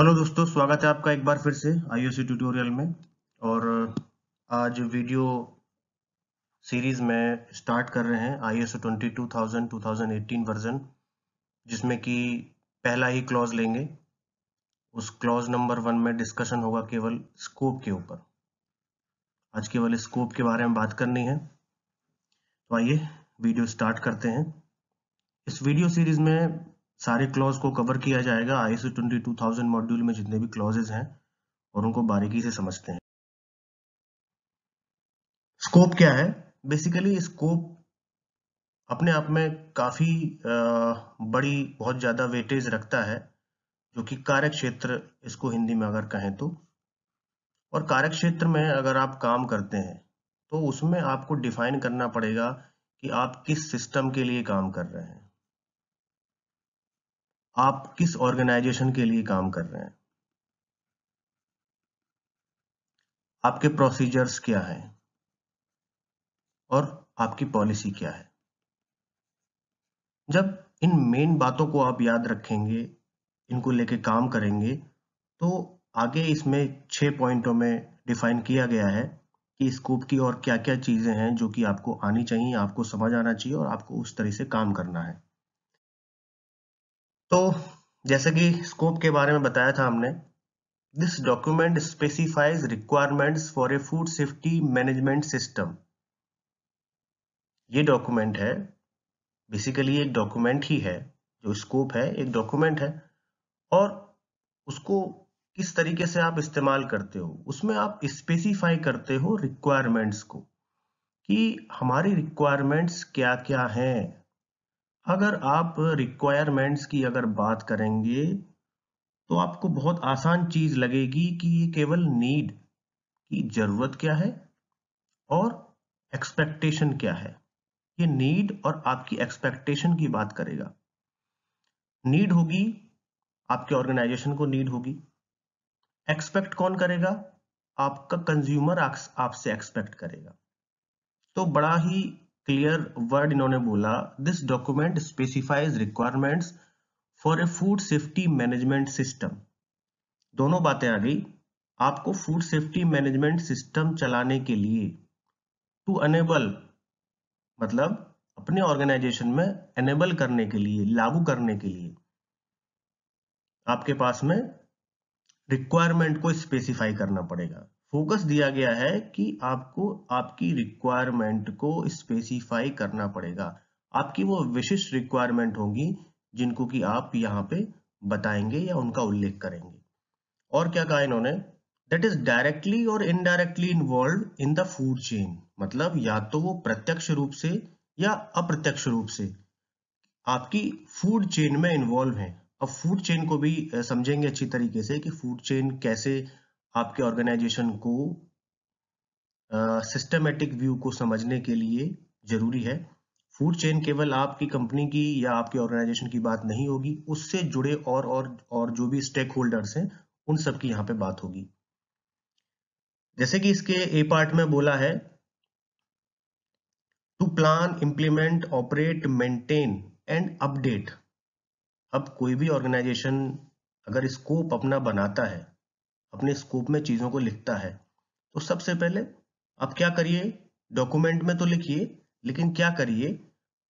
hello दोस्तों स्वागत है आपका एक बार फिर से आईओसी ट्यूटोरियल में और आज वीडियो सीरीज में स्टार्ट कर रहे हैं आईएसओ 22000 2018 वर्जन जिसमें कि पहला ही क्लॉज लेंगे उस क्लॉज नंबर वन में डिस्कशन होगा केवल स्कोप के ऊपर आज केवल स्कोप के बारे में बात करनी है तो आइए वीडियो स्टार्ट करते हैं इस वीडियो सीरीज में सारे क्लॉज को कवर किया जाएगा I C twenty two thousand module में जितने भी क्लॉजेज हैं और उनको बारीकी से समझते हैं स्कोप क्या है बेसिकली स्कोप अपने आप में काफी बड़ी बहुत ज्यादा वेटेज रखता है जो कि कार्य क्षेत्र इसको हिंदी में अगर कहें तो और कार्य क्षेत्र में अगर आप काम करते हैं तो उसमें आपको डिफाइन करना पड़ेगा कि आप किस सिस्टम के लिए काम कर रहे हैं आप किस ऑर्गेनाइजेशन के लिए काम कर रहे हैं आपके प्रोसीजर्स क्या है और आपकी पॉलिसी क्या है जब इन मेन बातों को आप याद रखेंगे इनको लेके काम करेंगे तो आगे इसमें छह पॉइंटों में डिफाइन किया गया है कि स्कोप की और क्या क्या चीजें हैं जो कि आपको आनी चाहिए आपको समझ आना चाहिए और आपको उस तरह से काम करना है तो जैसे कि स्कोप के बारे में बताया था हमने this document specifies requirements for a food safety management system ये डॉक्यूमेंट है बेसिकली एक डॉक्यूमेंट ही है जो स्कोप है एक डॉक्यूमेंट है और उसको किस तरीके से आप इस्तेमाल करते हो उसमें आप स्पेसिफाई करते हो रिक्वायरमेंट्स को कि हमारी रिक्वायरमेंट्स क्या क्या हैं अगर आप रिक्वायरमेंट्स की अगर बात करेंगे तो आपको बहुत आसान चीज लगेगी कि ये केवल नीड की जरूरत क्या है और एक्सपेक्टेशन क्या है ये नीड और आपकी एक्सपेक्टेशन की बात करेगा नीड होगी आपके ऑर्गेनाइजेशन को नीड होगी एक्सपेक्ट कौन करेगा आपका कंज्यूमर आपसे एक्सपेक्ट करेगा तो बड़ा ही क्लियर वर्ड इन्होंने बोला this document specifies requirements for a food safety management system दोनों बातें आ गई आपको फूड सेफ्टी मैनेजमेंट सिस्टम चलाने के लिए टू अनेबल मतलब अपने ऑर्गेनाइजेशन में एनेबल करने के लिए लागू करने के लिए आपके पास में रिक्वायरमेंट को स्पेसिफाई करना पड़ेगा फोकस दिया गया है कि आपको आपकी रिक्वायरमेंट को स्पेसिफाई करना पड़ेगा आपकी वो विशिष्ट रिक्वायरमेंट होंगी जिनको कि आप यहाँ पे बताएंगे या उनका उल्लेख करेंगे और क्या कहा इन्होंने दैट इज डायरेक्टली और indirectly involve in the food chain मतलब या तो वो प्रत्यक्ष रूप से या अप्रत्यक्ष रूप से आपकी फूड चेन में इन्वॉल्व है अब फूड चेन को भी समझेंगे अच्छी तरीके से कि फूड चेन कैसे आपके ऑर्गेनाइजेशन को सिस्टमेटिक व्यू को समझने के लिए जरूरी है फूड चेन केवल आपकी कंपनी की या आपके ऑर्गेनाइजेशन की बात नहीं होगी उससे जुड़े और और और जो भी स्टेक होल्डर्स हैं उन सब की यहाँ पे बात होगी जैसे कि इसके ए पार्ट में बोला है to plan implement operate maintain and update अब कोई भी ऑर्गेनाइजेशन अगर स्कोप अपना बनाता है अपने स्कोप में चीज़ों को लिखता है तो सबसे पहले आप क्या करिए डॉक्यूमेंट में तो लिखिए लेकिन क्या करिए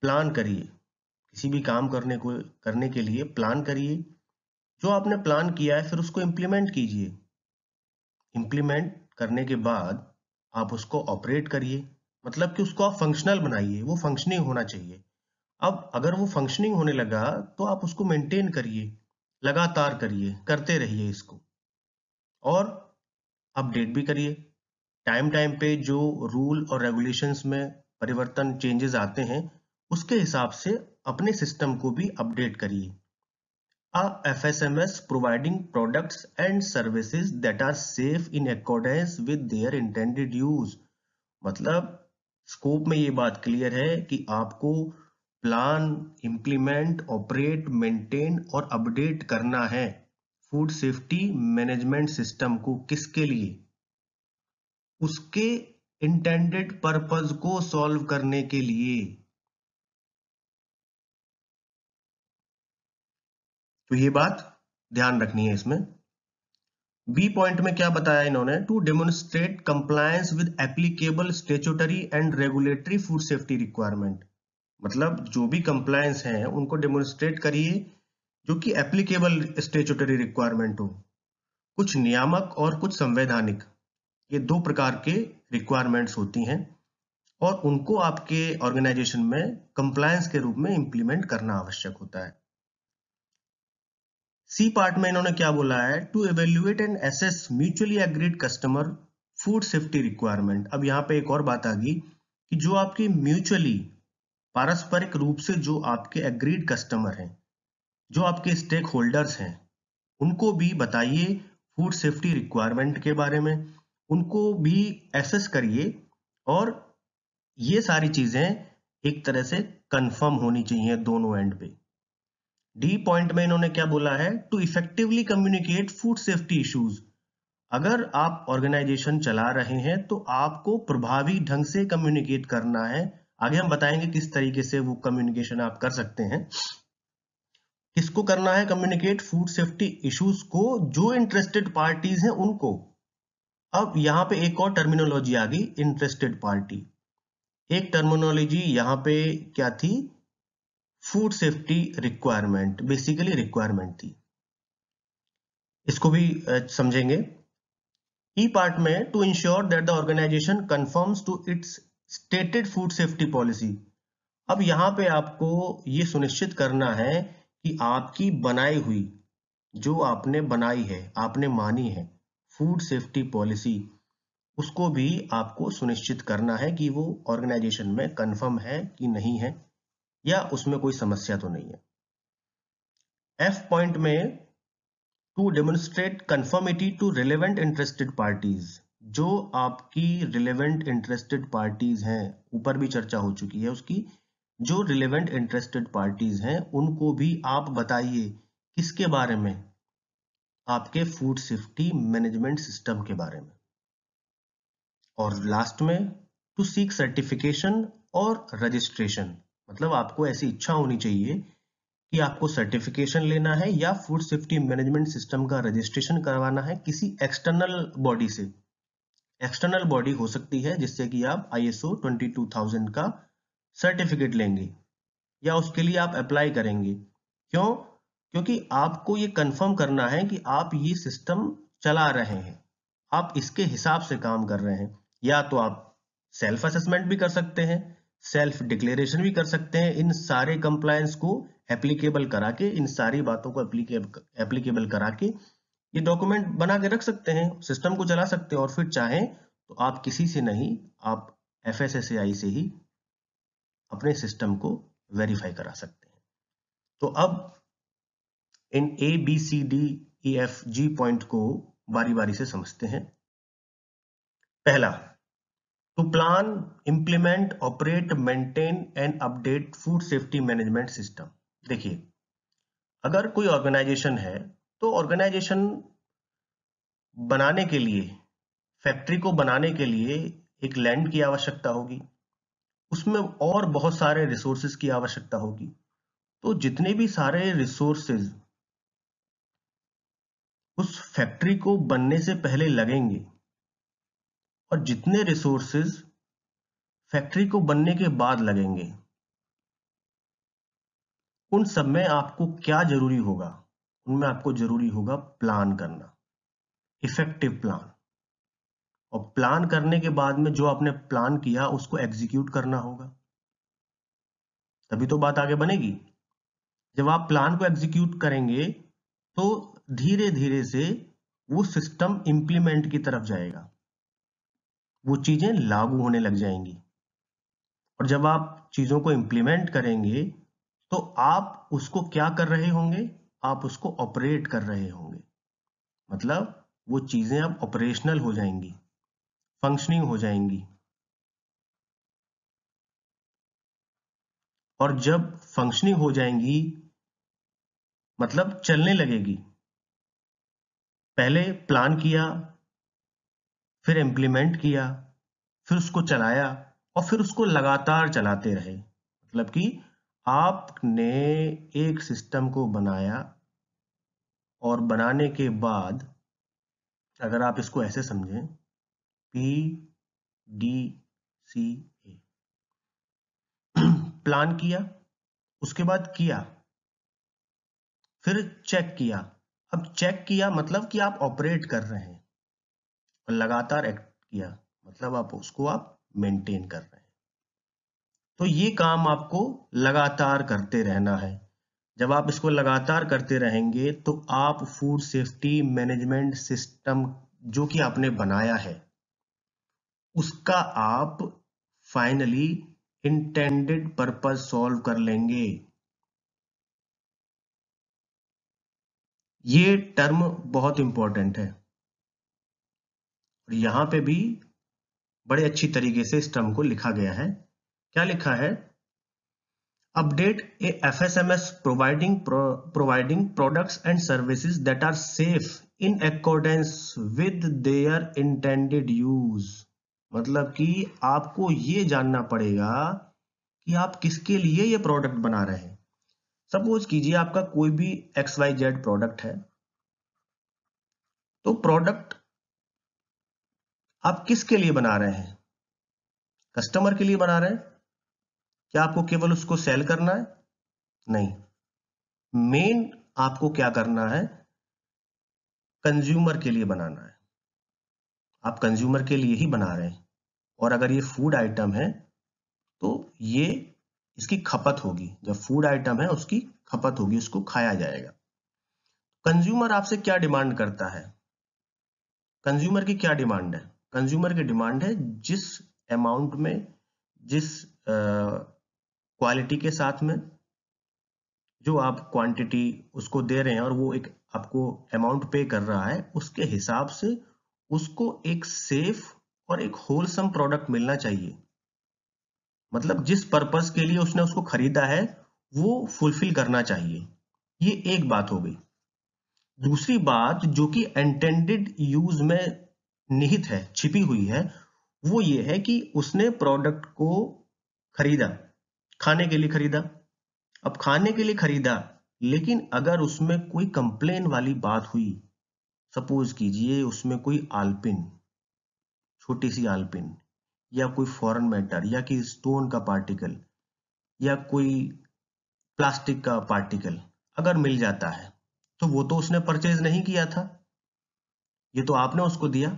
प्लान करिए किसी भी काम करने को करने के लिए प्लान करिए जो आपने प्लान किया है फिर उसको इम्प्लीमेंट कीजिए इम्प्लीमेंट करने के बाद आप उसको ऑपरेट करिए मतलब कि उसको आप फंक्शनल बनाइए वो फंक्शनिंग होना चाहिए अब अगर वो फंक्शनिंग होने लगा तो आप उसको मेंटेन करिए लगातार करिए करते रहिए इसको और अपडेट भी करिए टाइम टाइम पे जो रूल और रेगुलेशंस में परिवर्तन चेंजेस आते हैं उसके हिसाब से अपने सिस्टम को भी अपडेट करिए M S providing products and services that are safe in accordance with their intended use मतलब स्कोप में ये बात क्लियर है कि आपको प्लान इंप्लीमेंट ऑपरेट मेंटेन और अपडेट करना है फूड सेफ्टी मैनेजमेंट सिस्टम को किसके लिए उसके इंटेंडेड पर्पज को सॉल्व करने के लिए तो ये बात ध्यान रखनी है इसमें बी पॉइंट में क्या बताया इन्होंने to demonstrate compliance with applicable statutory and regulatory food safety requirement मतलब जो भी कंप्लायंस हैं उनको डेमोन्स्ट्रेट करिए जो कि एप्लीकेबल स्टेचुटरी रिक्वायरमेंट हो कुछ नियामक और कुछ संवैधानिक ये दो प्रकार के रिक्वायरमेंट्स होती हैं और उनको आपके ऑर्गेनाइजेशन में कंप्लायंस के रूप में इंप्लीमेंट करना आवश्यक होता है सी पार्ट में इन्होंने क्या बोला है to evaluate and assess mutually agreed customer food safety requirement अब यहां पे एक और बात आ गई कि जो आपके म्यूचुअली पारस्परिक रूप से जो आपके एग्रीड कस्टमर हैं जो आपके स्टेक होल्डर्स हैं उनको भी बताइए फूड सेफ्टी रिक्वायरमेंट के बारे में उनको भी एसेस करिए और ये सारी चीजें एक तरह से कंफर्म होनी चाहिए दोनों एंड पे डी पॉइंट में इन्होंने क्या बोला है to effectively communicate food safety issues अगर आप ऑर्गेनाइजेशन चला रहे हैं तो आपको प्रभावी ढंग से कम्युनिकेट करना है आगे हम बताएंगे किस तरीके से वो कम्युनिकेशन आप कर सकते हैं किसको करना है कम्युनिकेट फूड सेफ्टी इश्यूज को जो इंटरेस्टेड पार्टीज हैं उनको अब यहाँ पे एक और टर्मिनोलॉजी आ गई इंटरेस्टेड पार्टी एक टर्मिनोलॉजी यहाँ पे क्या थी food safety requirement basically requirement थी इसको भी समझेंगे ई e पार्ट में to ensure that the organisation conforms to its stated food safety policy अब यहां पे आपको ये सुनिश्चित करना है कि आपकी बनाई हुई जो आपने बनाई है आपने मानी है फूड सेफ्टी पॉलिसी उसको भी आपको सुनिश्चित करना है कि वो ऑर्गेनाइजेशन में कंफर्म है कि नहीं है या उसमें कोई समस्या तो नहीं है एफ पॉइंट में to demonstrate conformity to relevant interested parties जो आपकी रिलेवेंट इंटरेस्टेड पार्टीज हैं ऊपर भी चर्चा हो चुकी है उसकी जो रिलेवेंट इंटरेस्टेड पार्टीज हैं उनको भी आप बताइए किसके बारे में आपके फूड सेफ्टी मैनेजमेंट सिस्टम के बारे में और लास्ट में टू सीक सर्टिफिकेशन और रजिस्ट्रेशन मतलब आपको ऐसी इच्छा होनी चाहिए कि आपको सर्टिफिकेशन लेना है या फूड सेफ्टी मैनेजमेंट सिस्टम का रजिस्ट्रेशन करवाना है किसी एक्सटर्नल बॉडी से एक्सटर्नल बॉडी हो सकती है जिससे कि आप आईएसओ 22000 का सर्टिफिकेट लेंगे या उसके लिए आप अप्लाई करेंगे क्यों क्योंकि आपको ये कंफर्म करना है कि आप ये सिस्टम चला रहे हैं आप इसके हिसाब से काम कर रहे हैं या तो आप सेल्फ असेसमेंट भी कर सकते हैं सेल्फ डिक्लेरेशन भी कर सकते हैं इन सारे कंप्लायंस को एप्लीकेबल करा के इन सारी बातों को एप्लीकेबल करा के ये डॉक्यूमेंट बना के रख सकते हैं सिस्टम को चला सकते हैं और फिर चाहें तो आप किसी से नहीं आप एफ से ही अपने सिस्टम को वेरीफाई करा सकते हैं तो अब इन A B C D E F G point को बारी बारी से समझते हैं पहला to plan implement operate maintain and update food safety management system देखिए अगर कोई ऑर्गेनाइजेशन है तो ऑर्गेनाइजेशन बनाने के लिए फैक्ट्री को बनाने के लिए एक लैंड की आवश्यकता होगी उसमें और बहुत सारे रिसोर्सेज की आवश्यकता होगी तो जितने भी सारे रिसोर्सेज उस फैक्ट्री को बनने से पहले लगेंगे और जितने रिसोर्सेज फैक्ट्री को बनने के बाद लगेंगे उन सब में आपको क्या जरूरी होगा उनमें आपको जरूरी होगा प्लान करना इफेक्टिव प्लान और प्लान करने के बाद में जो आपने प्लान किया उसको एग्जीक्यूट करना होगा तभी तो बात आगे बनेगी जब आप प्लान को एग्जीक्यूट करेंगे तो धीरे धीरे से वो सिस्टम इंप्लीमेंट की तरफ जाएगा वो चीजें लागू होने लग जाएंगी और जब आप चीजों को इंप्लीमेंट करेंगे तो आप उसको क्या कर रहे होंगे आप उसको ऑपरेट कर रहे होंगे मतलब वो चीजें अब ऑपरेशनल हो जाएंगी फंक्शनिंग हो जाएंगी और जब फंक्शनिंग हो जाएंगी मतलब चलने लगेगी पहले प्लान किया फिर इंप्लीमेंट किया फिर उसको चलाया और फिर उसको लगातार चलाते रहे मतलब कि आपने एक सिस्टम को बनाया और बनाने के बाद अगर आप इसको ऐसे समझें P D C A plan किया उसके बाद किया फिर चेक किया अब चेक किया मतलब कि आप ऑपरेट कर रहे हैं और लगातार एक्ट किया मतलब आप उसको आप मेंटेन कर रहे हैं तो ये काम आपको लगातार करते रहना है जब आप इसको लगातार करते रहेंगे तो आप फूड सेफ्टी मैनेजमेंट सिस्टम जो कि आपने बनाया है उसका आप फाइनली इंटेंडेड पर्पज सॉल्व कर लेंगे ये टर्म बहुत इंपॉर्टेंट है और यहां पे भी बड़े अच्छी तरीके से इस टर्म को लिखा गया है क्या लिखा है update a F S M S providing providing product and services that are safe in accordance with their intended use मतलब कि आपको ये जानना पड़ेगा कि आप किसके लिए ये प्रोडक्ट बना रहे हैं सपोज कीजिए आपका कोई भी एक्स वाई जेड प्रोडक्ट है तो प्रोडक्ट आप किसके लिए बना रहे हैं कस्टमर के लिए बना रहे हैं क्या आपको केवल उसको सेल करना है नहीं मेन आपको क्या करना है कंज्यूमर के लिए बनाना है आप कंज्यूमर के लिए ही बना रहे हैं और अगर ये फूड आइटम है तो ये इसकी खपत होगी जब फूड आइटम है उसकी खपत होगी उसको खाया जाएगा कंज्यूमर आपसे क्या डिमांड करता है कंज्यूमर की क्या डिमांड है कंज्यूमर की डिमांड है जिस अमाउंट में जिस क्वालिटी के साथ में जो आप क्वांटिटी उसको दे रहे हैं और वो एक आपको अमाउंट पे कर रहा है उसके हिसाब से उसको एक सेफ और एक होलसम प्रोडक्ट मिलना चाहिए मतलब जिस पर्पस के लिए उसने उसको खरीदा है वो फुलफिल करना चाहिए ये एक बात हो गई दूसरी बात जो कि इंटेंडेड यूज में निहित है छिपी हुई है वो ये है कि उसने प्रोडक्ट को खरीदा खाने के लिए खरीदा अब खाने के लिए खरीदा लेकिन अगर उसमें कोई कंप्लेन वाली बात हुई सपोज कीजिए उसमें कोई आल्पिन छोटी सी आल्पिन या कोई फॉरेन मैटर या कि स्टोन का पार्टिकल या कोई प्लास्टिक का पार्टिकल अगर मिल जाता है तो वो तो उसने परचेज नहीं किया था ये तो आपने उसको दिया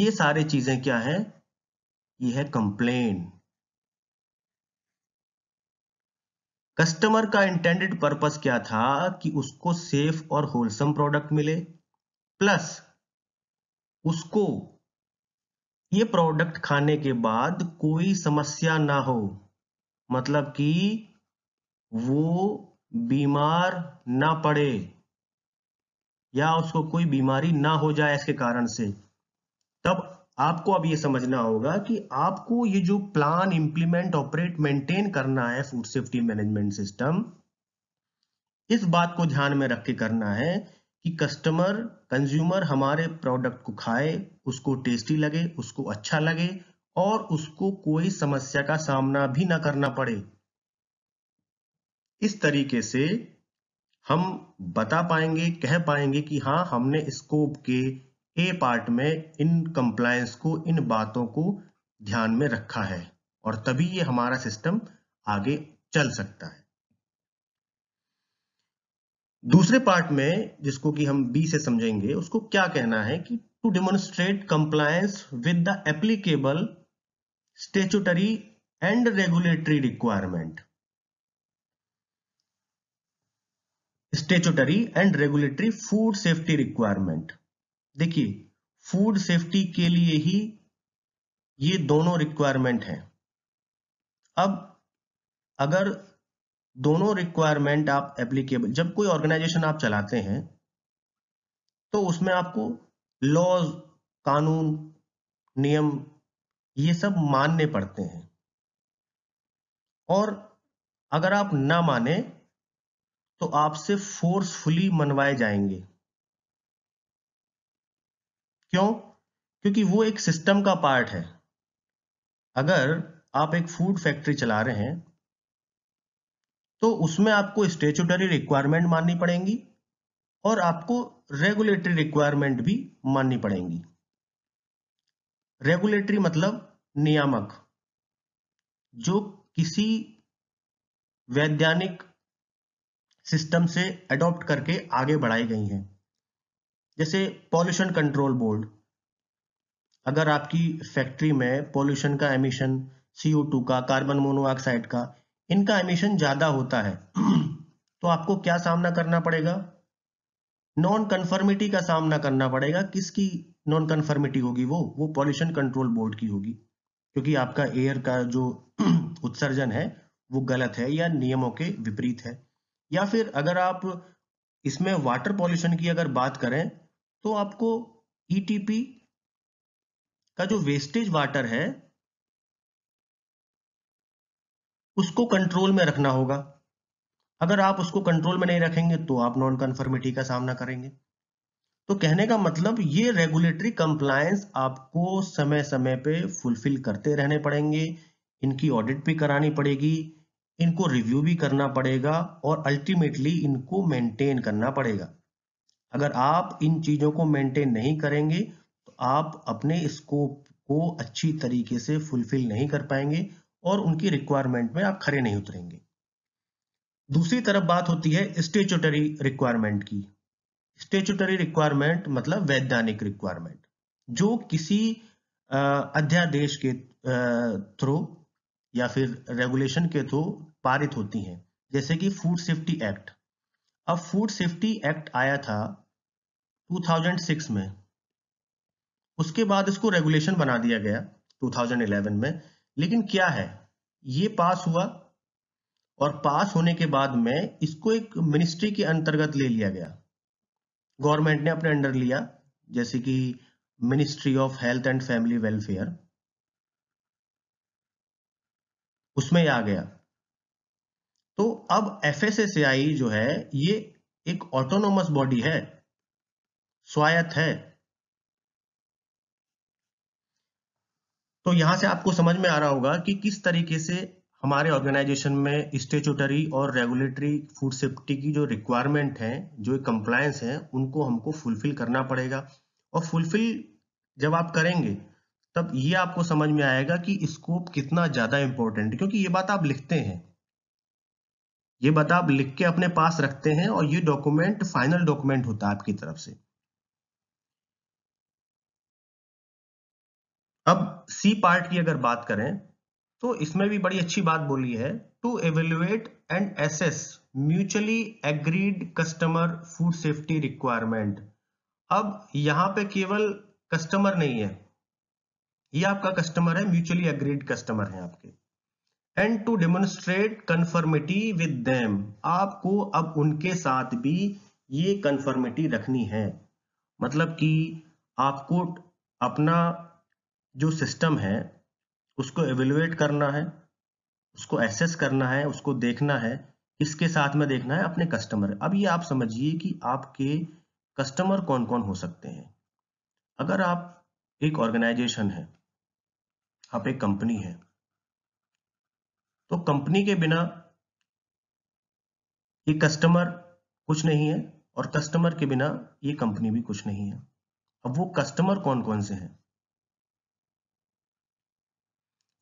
ये सारे चीजें क्या है ये है कंप्लेन कस्टमर का इंटेंडेड पर्पस क्या था कि उसको सेफ और होलसम प्रोडक्ट मिले प्लस उसको ये प्रोडक्ट खाने के बाद कोई समस्या ना हो मतलब कि वो बीमार ना पड़े या उसको कोई बीमारी ना हो जाए इसके कारण से तब आपको अब ये समझना होगा कि आपको ये जो प्लान इंप्लीमेंट ऑपरेट मेंटेन करना है फूड सेफ्टी मैनेजमेंट सिस्टम इस बात को ध्यान में रख के करना है कि कस्टमर कंज्यूमर हमारे प्रोडक्ट को खाए उसको टेस्टी लगे उसको अच्छा लगे और उसको कोई समस्या का सामना भी ना करना पड़े इस तरीके से हम बता पाएंगे कह पाएंगे कि हाँ हमने स्कोप के ए पार्ट में इन कंप्लायंस को इन बातों को ध्यान में रखा है और तभी ये हमारा सिस्टम आगे चल सकता है दूसरे पार्ट में जिसको कि हम बी से समझेंगे उसको क्या कहना है कि to demonstrate compliance with the applicable statutory and regulatory requirement statutory and regulatory food safety requirement देखिए फूड सेफ्टी के लिए ही ये दोनों रिक्वायरमेंट हैं अब अगर दोनों रिक्वायरमेंट आप एप्लीकेबल जब कोई ऑर्गेनाइजेशन आप चलाते हैं तो उसमें आपको लॉज कानून नियम ये सब मानने पड़ते हैं और अगर आप ना माने तो आपसे फोर्सफुली मनवाए जाएंगे क्यों क्योंकि वो एक सिस्टम का पार्ट है अगर आप एक फूड फैक्ट्री चला रहे हैं तो उसमें आपको स्टेचुटरी रिक्वायरमेंट माननी पड़ेंगी और आपको रेगुलेटरी रिक्वायरमेंट भी माननी पड़ेंगी रेगुलेटरी मतलब नियामक जो किसी वैज्ञानिक सिस्टम से अडॉप्ट करके आगे बढ़ाई गई हैं जैसे पॉल्यूशन कंट्रोल बोर्ड अगर आपकी फैक्ट्री में पॉल्यूशन का एमिशन टू का कार्बन मोनोऑक्साइड का इनका एमिशन ज्यादा होता है तो आपको क्या सामना करना पड़ेगा नॉन कन्फर्मिटी का सामना करना पड़ेगा किसकी नॉन कन्फर्मिटी होगी वो वो पॉल्यूशन कंट्रोल बोर्ड की होगी क्योंकि आपका एयर का जो उत्सर्जन है वो गलत है या नियमों के विपरीत है या फिर अगर आप इसमें वाटर पॉल्यूशन की अगर बात करें तो आपको ईटीपी e का जो वेस्टेज वाटर है उसको कंट्रोल में रखना होगा अगर आप उसको कंट्रोल में नहीं रखेंगे तो आप नॉन कन्फर्मिटी का सामना करेंगे तो कहने का मतलब ये रेगुलेटरी कंप्लायंस आपको समय समय पे फुलफिल करते रहने पड़ेंगे इनकी ऑडिट भी करानी पड़ेगी इनको रिव्यू भी करना पड़ेगा और अल्टीमेटली इनको मेंटेन करना पड़ेगा अगर आप इन चीज़ों को मेंटेन नहीं करेंगे तो आप अपने स्कोप को अच्छी तरीके से फुलफिल नहीं कर पाएंगे और उनकी रिक्वायरमेंट में आप खड़े नहीं उतरेंगे दूसरी तरफ बात होती है स्टेचुटरी रिक्वायरमेंट की स्टेचुटरी रिक्वायरमेंट मतलब वैधानिक रिक्वायरमेंट जो किसी अध्यादेश के थ्रू या फिर रेगुलेशन के थ्रू पारित होती हैं जैसे कि फूड सेफ्टी एक्ट अब फूड सेफ्टी एक्ट आया था 2006 में उसके बाद इसको रेगुलेशन बना दिया गया 2011 में लेकिन क्या है ये पास हुआ और पास होने के बाद में इसको एक मिनिस्ट्री के अंतर्गत ले लिया गया गवर्नमेंट ने अपने अंडर लिया जैसे कि ministry of health and family welfare उसमें आ गया तो अब एफ जो है ये एक ऑटोनोमस बॉडी है स्वायत्त है तो यहां से आपको समझ में आ रहा होगा कि किस तरीके से हमारे ऑर्गेनाइजेशन में स्टेचुटरी और रेगुलेटरी फूड सेफ्टी की जो रिक्वायरमेंट है जो कंप्लायंस है उनको हमको फुलफिल करना पड़ेगा और फुलफिल जब आप करेंगे तब ये आपको समझ में आएगा कि स्कोप कितना ज्यादा इंपॉर्टेंट है क्योंकि ये बात आप लिखते हैं ये बात आप लिख के अपने पास रखते हैं और ये डॉक्यूमेंट फाइनल डॉक्यूमेंट होता है आपकी तरफ से अब सी पार्ट की अगर बात करें तो इसमें भी बड़ी अच्छी बात बोली है to evaluate and assess mutually agreed customer food safety requirement अब यहां पे केवल कस्टमर नहीं है ये आपका कस्टमर है म्यूचुअली एग्रीड कस्टमर है आपके and to demonstrate conformity with them आपको अब उनके साथ भी ये कन्फर्मिटी रखनी है मतलब कि आपको अपना जो सिस्टम है उसको एवेलुएट करना है उसको एसेस करना है उसको देखना है किसके साथ में देखना है अपने कस्टमर अब ये आप समझिए कि आपके कस्टमर कौन कौन हो सकते हैं अगर आप एक ऑर्गेनाइजेशन है आप एक कंपनी है तो कंपनी के बिना ये कस्टमर कुछ नहीं है और कस्टमर के बिना ये कंपनी भी कुछ नहीं है अब वो कस्टमर कौन कौन से हैं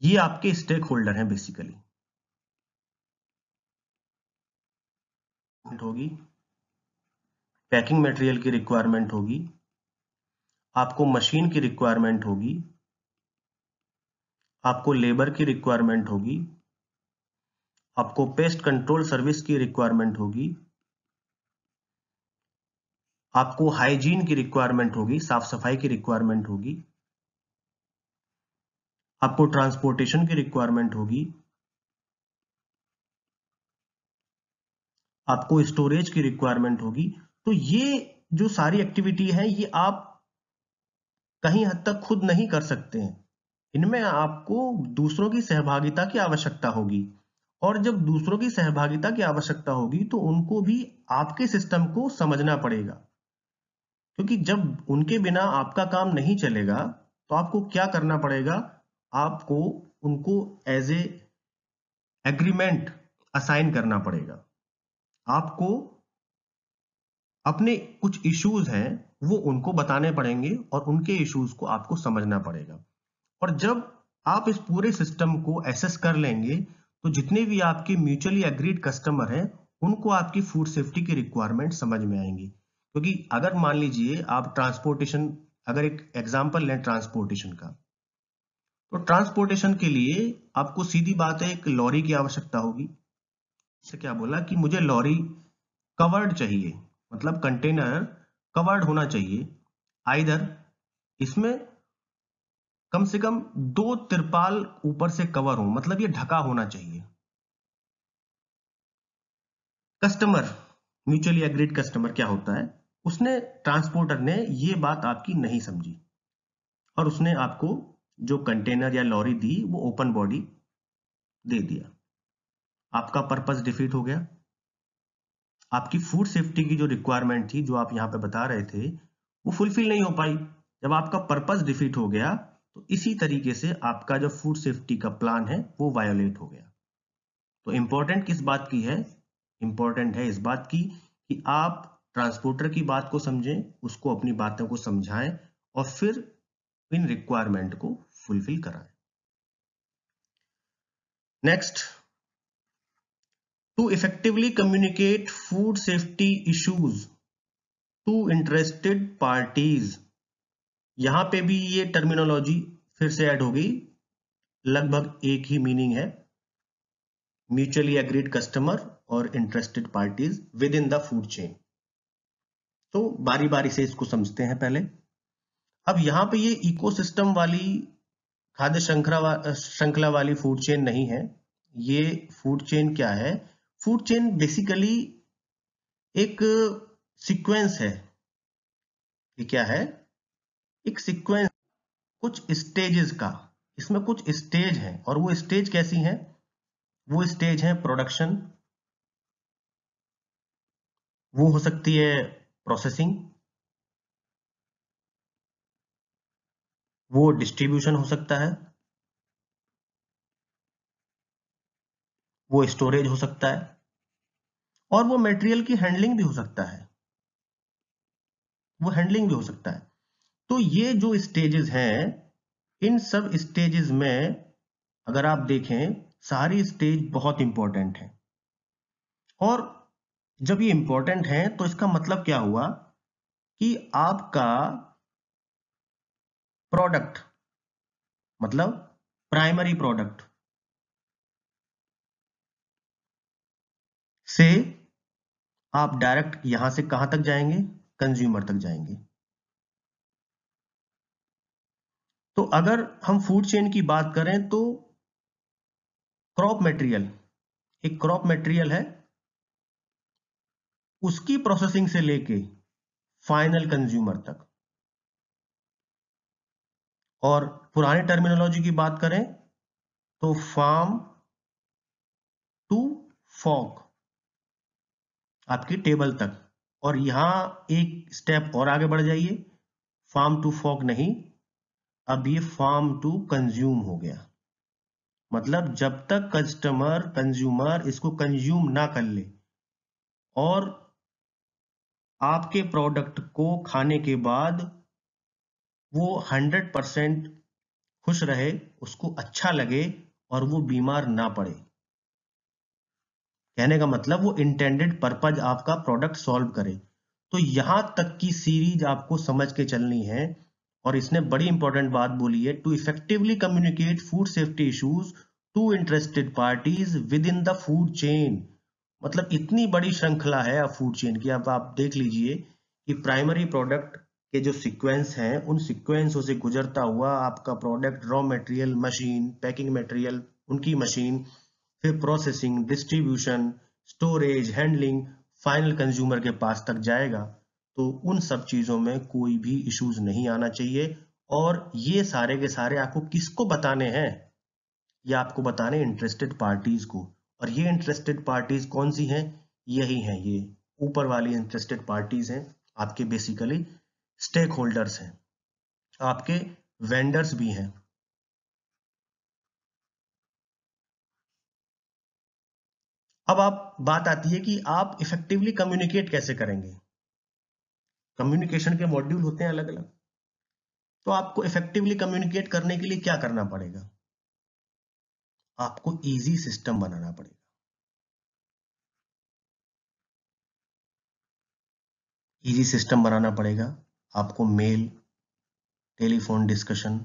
ये आपके स्टेक होल्डर हैं बेसिकली होगी पैकिंग मटेरियल की रिक्वायरमेंट होगी आपको मशीन की रिक्वायरमेंट होगी आपको लेबर की रिक्वायरमेंट होगी आपको पेस्ट कंट्रोल सर्विस की रिक्वायरमेंट होगी आपको हाइजीन की रिक्वायरमेंट होगी साफ सफाई की रिक्वायरमेंट होगी आपको ट्रांसपोर्टेशन की रिक्वायरमेंट होगी आपको स्टोरेज की रिक्वायरमेंट होगी तो ये जो सारी एक्टिविटी है ये आप कहीं हद तक खुद नहीं कर सकते हैं इनमें आपको दूसरों की सहभागिता की आवश्यकता होगी और जब दूसरों की सहभागिता की आवश्यकता होगी तो उनको भी आपके सिस्टम को समझना पड़ेगा क्योंकि जब उनके बिना आपका काम नहीं चलेगा तो आपको क्या करना पड़ेगा आपको उनको एज ए एग्रीमेंट असाइन करना पड़ेगा आपको अपने कुछ इश्यूज हैं वो उनको बताने पड़ेंगे और उनके इश्यूज को आपको समझना पड़ेगा और जब आप इस पूरे सिस्टम को एसेस कर लेंगे तो जितने भी आपके म्यूचुअली एग्रीड कस्टमर हैं उनको आपकी फूड सेफ्टी की रिक्वायरमेंट समझ में आएंगी क्योंकि अगर मान लीजिए आप ट्रांसपोर्टेशन अगर एक एग्जाम्पल लें ट्रांसपोर्टेशन का तो ट्रांसपोर्टेशन के लिए आपको सीधी बात है एक लॉरी की आवश्यकता होगी से क्या बोला कि मुझे लॉरी कवर्ड चाहिए मतलब कंटेनर कवर्ड होना चाहिए आइधर इसमें कम से कम दो तिरपाल ऊपर से कवर हो मतलब ये ढका होना चाहिए कस्टमर म्यूचुअली एग्रीड कस्टमर क्या होता है उसने ट्रांसपोर्टर ने ये बात आपकी नहीं समझी और उसने आपको जो कंटेनर या लॉरी दी वो ओपन बॉडी दे दिया आपका पर्पस डिफीट हो गया आपकी फूड सेफ्टी की जो रिक्वायरमेंट थी जो आप यहां पे बता रहे थे वो फुलफिल नहीं हो पाई जब आपका पर्पस डिफीट हो गया तो इसी तरीके से आपका जो फूड सेफ्टी का प्लान है वो वायोलेट हो गया तो इंपॉर्टेंट किस बात की है इंपॉर्टेंट है इस बात की कि आप ट्रांसपोर्टर की बात को समझें उसको अपनी बातों को समझाएं और फिर इन रिक्वायरमेंट को फुलफिल कराए next to effectively communicate food safety issues to interested parties यहां पे भी ये टर्मिनोलॉजी फिर से ऐड गई लगभग एक ही मीनिंग है म्यूचुअली एग्रीड कस्टमर और interested parties within the food chain तो बारी बारी से इसको समझते हैं पहले अब यहाँ पे ये इकोसिस्टम वाली खाद्य श्रृंखला वा, श्रृंखला वाली फूड चेन नहीं है ये फूड चेन क्या है फूड चेन बेसिकली एक सीक्वेंस है ये क्या है एक सीक्वेंस कुछ स्टेजेस का इसमें कुछ स्टेज हैं और वो स्टेज कैसी हैं वो स्टेज है प्रोडक्शन वो हो सकती है प्रोसेसिंग वो डिस्ट्रीब्यूशन हो सकता है वो स्टोरेज हो सकता है और वो मटेरियल की हैंडलिंग भी हो सकता है वो हैंडलिंग भी हो सकता है तो ये जो स्टेजेस हैं इन सब स्टेजेस में अगर आप देखें सारी स्टेज बहुत इंपॉर्टेंट है और जब ये इंपॉर्टेंट है तो इसका मतलब क्या हुआ कि आपका प्रोडक्ट मतलब प्राइमरी प्रोडक्ट से आप डायरेक्ट यहां से कहां तक जाएंगे कंज्यूमर तक जाएंगे तो अगर हम फूड चेन की बात करें तो क्रॉप मटेरियल एक क्रॉप मटेरियल है उसकी प्रोसेसिंग से लेके फाइनल कंज्यूमर तक और पुराने टर्मिनोलॉजी की बात करें तो फार्म टू फॉक आपकी टेबल तक और यहां एक स्टेप और आगे बढ़ जाइए फार्म टू फॉक नहीं अब ये फार्म टू कंज्यूम हो गया मतलब जब तक कस्टमर कंज्यूमर इसको कंज्यूम ना कर ले और आपके प्रोडक्ट को खाने के बाद वो हंड्रेड परसेंट खुश रहे उसको अच्छा लगे और वो बीमार ना पड़े कहने का मतलब वो इंटेंडेड पर्पज आपका प्रोडक्ट सॉल्व करे तो यहां तक की सीरीज आपको समझ के चलनी है और इसने बड़ी इंपॉर्टेंट बात बोली है to effectively communicate food safety issues to interested parties within the food chain मतलब इतनी बड़ी श्रृंखला है फूड चेन की अब आप देख लीजिए कि प्राइमरी प्रोडक्ट के जो सीक्वेंस हैं उन सीक्वेंसों से गुजरता हुआ आपका product raw material machine packing material उनकी मशीन फिर processing distribution storage handling final consumer के पास तक जाएगा तो उन सब चीज़ों में कोई भी इश्यूज नहीं आना चाहिए और ये सारे के सारे आपको किसको बताने हैं ये आपको बताने इंटरेस्टेड पार्टीज को और ये इंटरेस्टेड पार्टीज कौन सी हैं यही हैं ये ऊपर वाली इंटरेस्टेड पार्टीज हैं आपके बेसिकली स्टेक होल्डर्स हैं आपके वेंडर्स भी हैं अब आप बात आती है कि आप इफेक्टिवली कम्युनिकेट कैसे करेंगे कम्युनिकेशन के मॉड्यूल होते हैं अलग अलग तो आपको इफेक्टिवली कम्युनिकेट करने के लिए क्या करना पड़ेगा आपको इजी सिस्टम बनाना पड़ेगा इजी सिस्टम बनाना पड़ेगा आपको मेल टेलीफोन डिस्कशन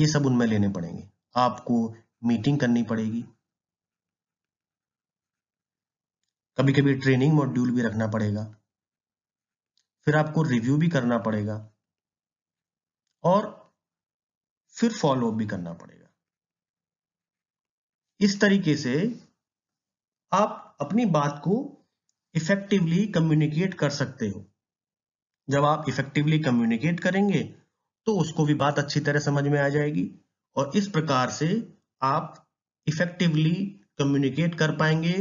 ये सब उनमें लेने पड़ेंगे आपको मीटिंग करनी पड़ेगी कभी कभी ट्रेनिंग मॉड्यूल भी रखना पड़ेगा फिर आपको रिव्यू भी करना पड़ेगा और फिर फॉलोअप भी करना पड़ेगा इस तरीके से आप अपनी बात को इफेक्टिवली कम्युनिकेट कर सकते हो जब आप इफेक्टिवली कम्युनिकेट करेंगे तो उसको भी बात अच्छी तरह समझ में आ जाएगी और इस प्रकार से आप इफेक्टिवली कम्युनिकेट कर पाएंगे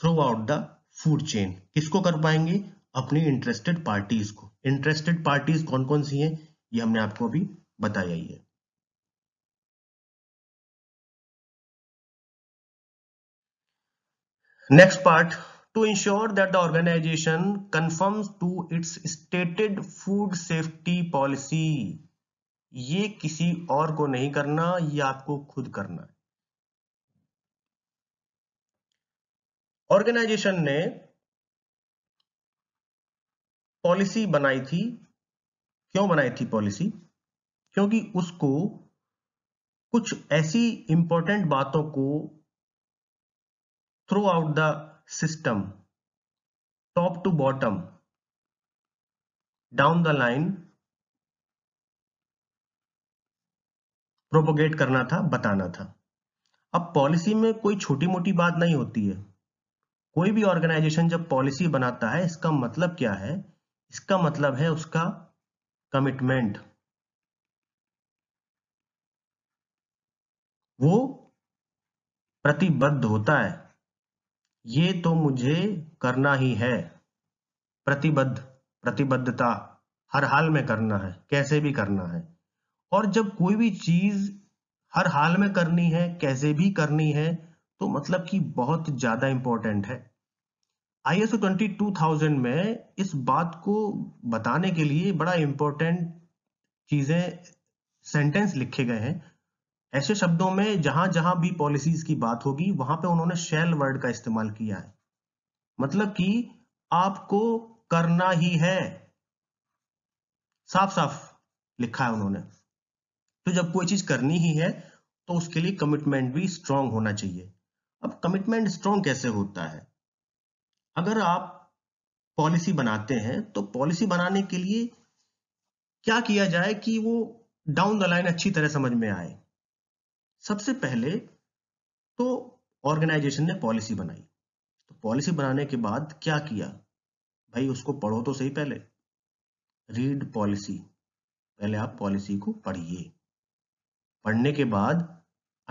throughout the food chain किसको कर पाएंगे अपनी इंटरेस्टेड पार्टीज को इंटरेस्टेड पार्टीज कौन कौन सी हैं ये हमने आपको अभी बताया ही है next part to ensure that the organization conforms to its stated food safety policy ये किसी और को नहीं करना ये आपको खुद करना है ऑर्गेनाइजेशन ने पॉलिसी बनाई थी क्यों बनाई थी पॉलिसी क्योंकि उसको कुछ ऐसी इंपॉर्टेंट बातों को throughout the system top to bottom down the line propagate करना था बताना था अब पॉलिसी में कोई छोटी मोटी बात नहीं होती है कोई भी ऑर्गेनाइजेशन जब पॉलिसी बनाता है इसका मतलब क्या है इसका मतलब है उसका कमिटमेंट वो प्रतिबद्ध होता है ये तो मुझे करना ही है प्रतिबद्ध प्रतिबद्धता हर हाल में करना है कैसे भी करना है और जब कोई भी चीज हर हाल में करनी है कैसे भी करनी है तो मतलब कि बहुत ज्यादा इंपॉर्टेंट है आईएसओ 22000 में इस बात को बताने के लिए बड़ा इंपॉर्टेंट चीजें सेंटेंस लिखे गए हैं ऐसे शब्दों में जहां जहां भी पॉलिसीज की बात होगी वहां पे उन्होंने शेल वर्ड का इस्तेमाल किया है मतलब कि आपको करना ही है साफ साफ लिखा है उन्होंने तो जब कोई चीज करनी ही है तो उसके लिए कमिटमेंट भी स्ट्रांग होना चाहिए अब कमिटमेंट स्ट्रांग कैसे होता है अगर आप पॉलिसी बनाते हैं तो पॉलिसी बनाने के लिए क्या किया जाए कि वो डाउन द लाइन अच्छी तरह समझ में आए सबसे पहले तो ऑर्गेनाइजेशन ने पॉलिसी बनाई तो पॉलिसी बनाने के बाद क्या किया भाई उसको पढ़ो तो सही पहले रीड पॉलिसी पहले आप पॉलिसी को पढ़िए पढ़ने के बाद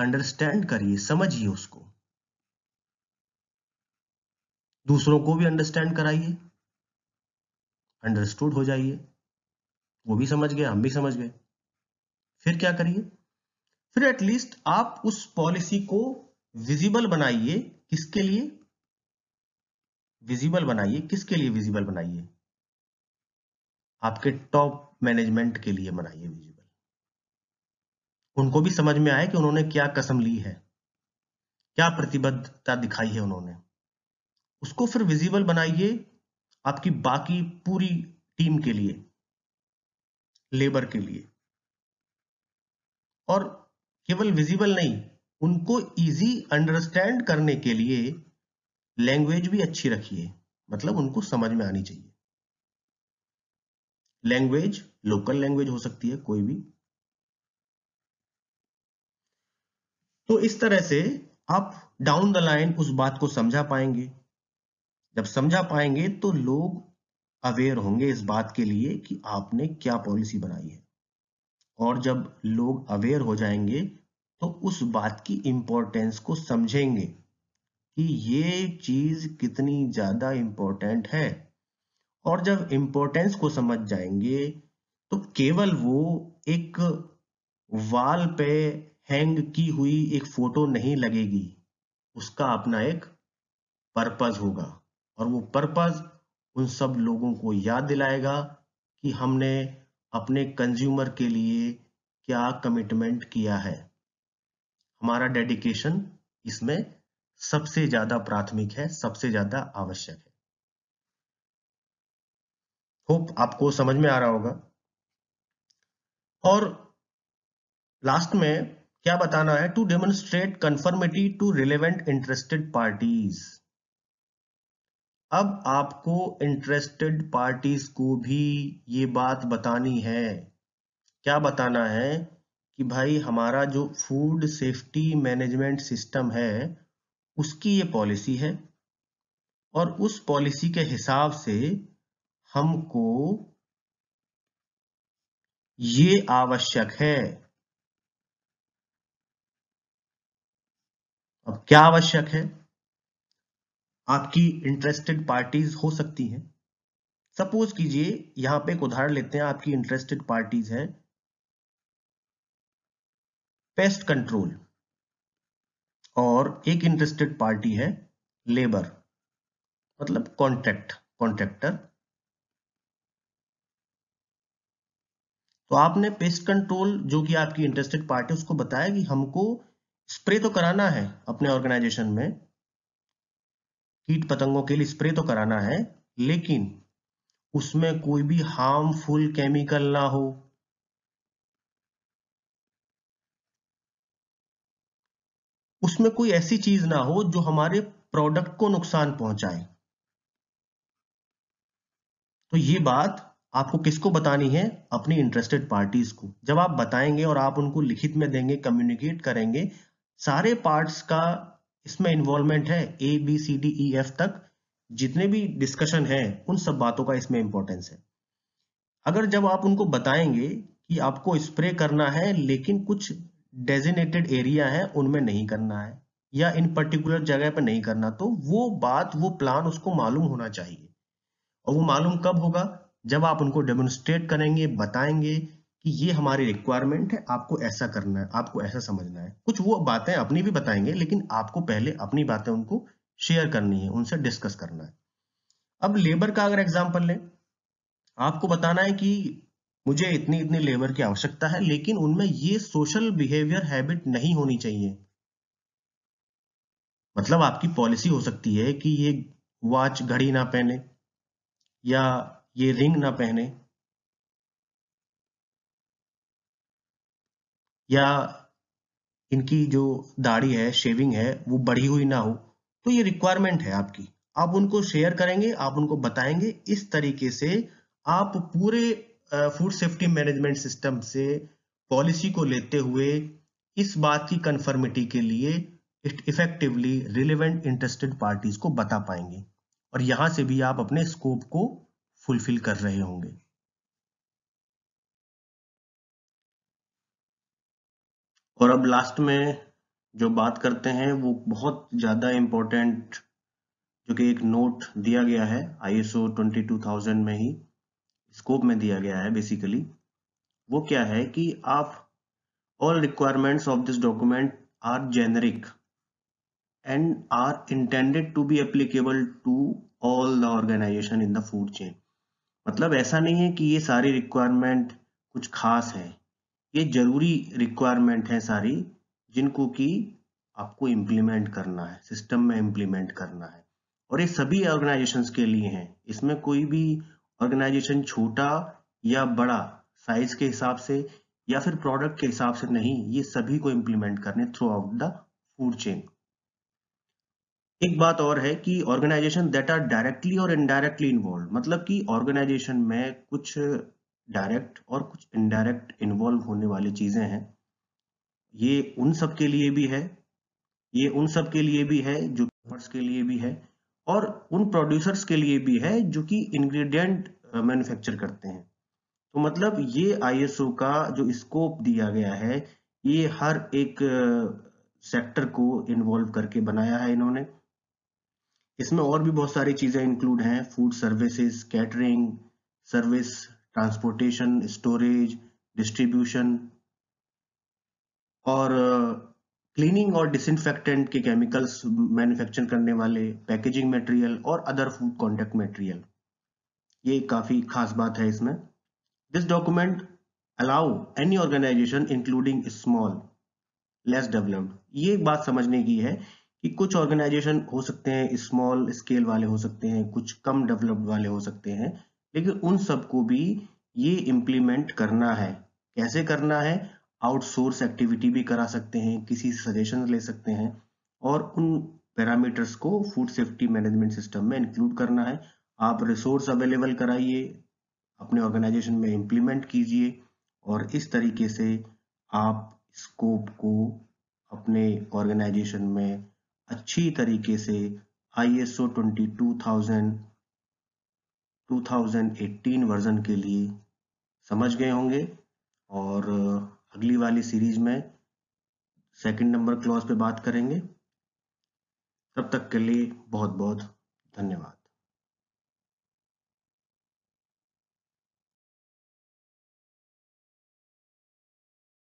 अंडरस्टैंड करिए समझिए उसको दूसरों को भी अंडरस्टैंड कराइए अंडरस्टूड हो जाइए वो भी समझ गए हम भी समझ गए फिर क्या करिए फिर एटलीस्ट आप उस पॉलिसी को विजिबल बनाइए किसके लिए विजिबल बनाइए किसके लिए विजिबल बनाइए आपके टॉप मैनेजमेंट के लिए बनाइए विजिबल उनको भी समझ में आए कि उन्होंने क्या कसम ली है क्या प्रतिबद्धता दिखाई है उन्होंने उसको फिर विजिबल बनाइए आपकी बाकी पूरी टीम के लिए लेबर के लिए और केवल विजिबल नहीं उनको इजी अंडरस्टैंड करने के लिए लैंग्वेज भी अच्छी रखिए मतलब उनको समझ में आनी चाहिए लैंग्वेज लोकल लैंग्वेज हो सकती है कोई भी तो इस तरह से आप डाउन द लाइन उस बात को समझा पाएंगे जब समझा पाएंगे तो लोग अवेयर होंगे इस बात के लिए कि आपने क्या पॉलिसी बनाई है और जब लोग अवेयर हो जाएंगे तो उस बात की इंपॉर्टेंस को समझेंगे कि ये चीज कितनी ज्यादा इम्पोर्टेंट है और जब इम्पोर्टेंस को समझ जाएंगे तो केवल वो एक वाल पे हैंग की हुई एक फोटो नहीं लगेगी उसका अपना एक पर्पज होगा और वो पर्पज उन सब लोगों को याद दिलाएगा कि हमने अपने कंज्यूमर के लिए क्या कमिटमेंट किया है हमारा डेडिकेशन इसमें सबसे ज्यादा प्राथमिक है सबसे ज्यादा आवश्यक है होप आपको समझ में आ रहा होगा और लास्ट में क्या बताना है to demonstrate conformity to relevant interested parties अब आपको इंटरेस्टेड पार्टीज को भी ये बात बतानी है क्या बताना है कि भाई हमारा जो फूड सेफ्टी मैनेजमेंट सिस्टम है उसकी ये पॉलिसी है और उस पॉलिसी के हिसाब से हमको ये आवश्यक है अब क्या आवश्यक है आपकी इंटरेस्टेड पार्टीज हो सकती हैं सपोज कीजिए यहां पे एक उदाहरण लेते हैं आपकी इंटरेस्टेड पार्टीज हैं पेस्ट कंट्रोल और एक इंटरेस्टेड पार्टी है लेबर मतलब कॉन्ट्रैक्ट कॉन्ट्रैक्टर तो आपने पेस्ट कंट्रोल जो कि आपकी इंटरेस्टेड पार्टी उसको बताया कि हमको स्प्रे तो कराना है अपने ऑर्गेनाइजेशन में कीट पतंगों के लिए स्प्रे तो कराना है लेकिन उसमें कोई भी हार्मफुल केमिकल ना हो उसमें कोई ऐसी चीज ना हो जो हमारे प्रोडक्ट को नुकसान पहुंचाए तो ये बात आपको किसको बतानी है अपनी इंटरेस्टेड पार्टीज को जब आप बताएंगे और आप उनको लिखित में देंगे कम्युनिकेट करेंगे सारे पार्ट्स का इसमें इन्वॉल्वमेंट है A B C D E F तक जितने भी डिस्कशन है उन सब बातों का इसमें इंपॉर्टेंस है अगर जब आप उनको बताएंगे कि आपको स्प्रे करना है लेकिन कुछ डेजिनेटेड एरिया है उनमें नहीं करना है या इन पर्टिकुलर जगह पर नहीं करना तो वो बात वो प्लान उसको मालूम होना चाहिए और वो मालूम कब होगा जब आप उनको डेमोन्स्ट्रेट करेंगे बताएंगे कि ये हमारी रिक्वायरमेंट है आपको ऐसा करना है आपको ऐसा समझना है कुछ वो बातें अपनी भी बताएंगे लेकिन आपको पहले अपनी बातें उनको शेयर करनी है उनसे डिस्कस करना है अब लेबर का अगर एग्जाम्पल लें आपको बताना है कि मुझे इतनी इतनी लेबर की आवश्यकता है लेकिन उनमें ये सोशल बिहेवियर हैबिट नहीं होनी चाहिए मतलब आपकी पॉलिसी हो सकती है कि ये वॉच घड़ी ना पहने या ये रिंग ना पहने या इनकी जो दाढ़ी है शेविंग है वो बढ़ी हुई ना हो तो ये रिक्वायरमेंट है आपकी आप उनको शेयर करेंगे आप उनको बताएंगे इस तरीके से आप पूरे फूड सेफ्टी मैनेजमेंट सिस्टम से पॉलिसी को लेते हुए इस बात की कन्फर्मिटी के लिए इफेक्टिवली रिलेवेंट इंटरेस्टेड पार्टीज को बता पाएंगे और यहाँ से भी आप अपने स्कोप को फुलफिल कर रहे होंगे और अब लास्ट में जो बात करते हैं वो बहुत ज़्यादा इम्पोर्टेंट जो कि एक नोट दिया गया है आईएसओ 22000 में ही स्कोप में दिया गया है बेसिकली वो क्या है कि आप all requirements of this document are generic and are intended to be applicable to all the organisation in the food chain मतलब ऐसा नहीं है कि ये सारी रिक्वायरमेंट कुछ खास है ये जरूरी रिक्वायरमेंट है सारी जिनको कि आपको इम्प्लीमेंट करना है सिस्टम में इम्प्लीमेंट करना है और ये सभी ऑर्गेनाइजेशंस के लिए हैं इसमें कोई भी ऑर्गेनाइजेशन छोटा या बड़ा साइज के हिसाब से या फिर प्रोडक्ट के हिसाब से नहीं ये सभी को इम्प्लीमेंट करने throughout the food chain एक बात और है कि ऑर्गेनाइजेशन दैट आर डायरेक्टली और इनडायरेक्टली इन्वॉल्व मतलब कि ऑर्गेनाइजेशन में कुछ डायरेक्ट और कुछ इनडायरेक्ट इन्वॉल्व होने वाली चीज़ें हैं ये उन सब के लिए भी है ये उन सब के लिए भी है जो के लिए भी है और उन प्रोड्यूसर्स के लिए भी है जो कि इंग्रेडिएंट मैन्युफैक्चर करते हैं तो मतलब ये आईएसओ का जो स्कोप दिया गया है ये हर एक सेक्टर को इन्वॉल्व करके बनाया है इन्होंने इसमें और भी बहुत सारी चीज़ें इंक्लूड हैं food services catering service transportation storage distribution और क्लीनिंग uh, और डिसइनफेक्टेंट के केमिकल्स मैन्युफैक्चर करने वाले पैकेजिंग मटेरियल और अदर फूड कॉन्टेक्ट मटेरियल ये काफी खास बात है इसमें this document allow any organisation including small less developed ये बात समझने की है कि कुछ ऑर्गेनाइजेशन हो सकते हैं स्मॉल स्केल वाले हो सकते हैं कुछ कम डेवलप्ड वाले हो सकते हैं लेकिन उन सबको भी ये इम्प्लीमेंट करना है कैसे करना है आउटसोर्स एक्टिविटी भी करा सकते हैं किसी सजेशन ले सकते हैं और उन पैरामीटर्स को फूड सेफ्टी मैनेजमेंट सिस्टम में इंक्लूड करना है आप रिसोर्स अवेलेबल कराइए अपने ऑर्गेनाइजेशन में इम्प्लीमेंट कीजिए और इस तरीके से आप स्कोप को अपने ऑर्गेनाइजेशन में अच्छी तरीके से I S O twenty two thousand 2018 version के लिए समझ गए होंगे और अगली वाली सीरीज में सेकंड नंबर क्लॉज पे बात करेंगे तब तक के लिए बहुत बहुत धन्यवाद